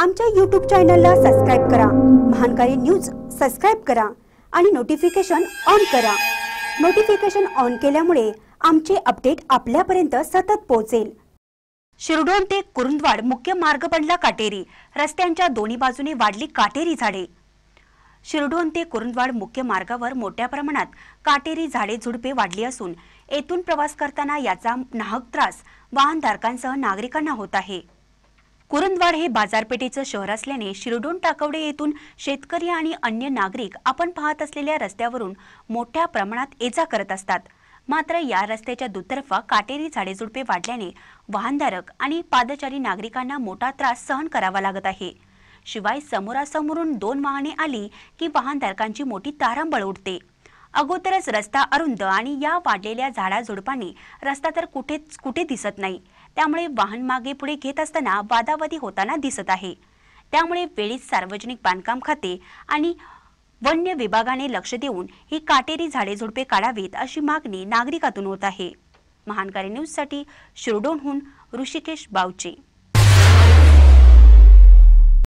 आमच्या यूट्यूब चॅनलला सबस्क्राईब करा महानकारी न्यूज सबस्क्राईब करा आणि नोटिफिकेशन ऑन करा नोटिफिकेशन ऑन केल्यामुळे आमचे अपडेट आपल्यापर्यंत सतत पोहोचेल शिरडोन ते कुरुंदवाड मुख्य मार्ग बनला काटेरी रस्त्यांच्या दोन्ही बाजूने वाढली काटेरी झाडे शिरढोण ते कुरुंदवाड मुख्य मार्गावर मोठ्या प्रमाणात काटेरी झाडे झुडपे वाढली असून येथून प्रवास करताना याचा नाहक त्रास वाहनधारकांसह नागरिकांना होत आहे कुरुंदवाड हे बाजारपेठेचं शहर असल्याने शिरडोन टाकवडे येथून शेतकरी आणि अन्य नागरिक आपण पाहत असलेल्या रस्त्यावरून मोठ्या प्रमाणात एजा करत असतात मात्र या रस्त्याच्या दुतर्फा काटेरी झाडेझुडपे वाढल्याने वाहनधारक आणि पादचारी नागरिकांना मोठा त्रास सहन करावा लागत आहे शिवाय समोरासमोरून दोन वाहने आली की वाहनधारकांची मोठी तारांबळ उडते अगोदरच रस्ता अरुंद आणि या वाढलेल्या झाडाझुडपांनी रस्ता तर कुठेच कुठे दिसत नाही त्यामुळे वाहन मागे पुढे घेत असताना वादावादी होताना दिसत आहे त्यामुळे वेळीच सार्वजनिक बांधकाम खाते आणि वन्य विभागाने लक्ष देऊन ही काटेरी झाडे झुडपे काढावीत अशी मागणी नागरिकातून होत आहे महानकारी न्यूजसाठी शिरडोनहून ऋषिकेश बावचे